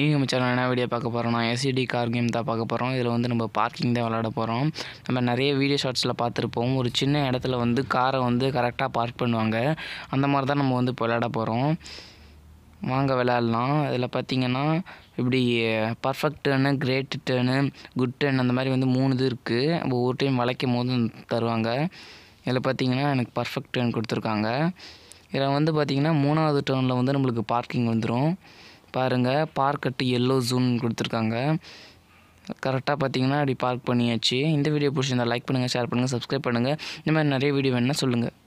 இவங்க மச்சான் என்ன வீடியோ பார்க்க போகிறோம்னா எஸ்இடி கார் e கேம் தான் பார்க்க போகிறோம் இதில் வந்து நம்ம பார்க்கிங் தான் விளாட போகிறோம் நம்ம நிறைய வீடியோ ஷார்ட்ஸில் பார்த்துருப்போம் ஒரு சின்ன இடத்துல வந்து காரை வந்து கரெக்டாக பார்க் பண்ணுவாங்க அந்த மாதிரி தான் நம்ம வந்து இப்போ விளாட போகிறோம் வாங்க விளாட்லாம் இதில் பார்த்திங்கன்னா இப்படி பர்ஃபெக்ட் டேர்னு கிரேட் டேர்னு குட் டேர்ன் அந்த மாதிரி வந்து மூணு இது இருக்குது ஒவ்வொரு டைம் வளைக்கும் போது தருவாங்க இதில் பார்த்திங்கன்னா எனக்கு பர்ஃபெக்ட் டேர்ன் கொடுத்துருக்காங்க இதில் வந்து பார்த்திங்கன்னா மூணாவது டேர்னில் வந்து நம்மளுக்கு பார்க்கிங் வந்துடும் பாருங்கள் பார்க் அட்டு எல்லோ ஜூன் கொடுத்துருக்காங்க கரெக்டாக பார்த்தீங்கன்னா அப்படி பார்க் பண்ணியாச்சு இந்த வீடியோ பிடிச்சிருந்தால் லைக் பண்ணுங்கள் ஷேர் பண்ணுங்கள் சப்ஸ்கிரைப் பண்ணுங்கள் இந்த மாதிரி நிறைய வீடியோ வேணுன்னா சொல்லுங்கள்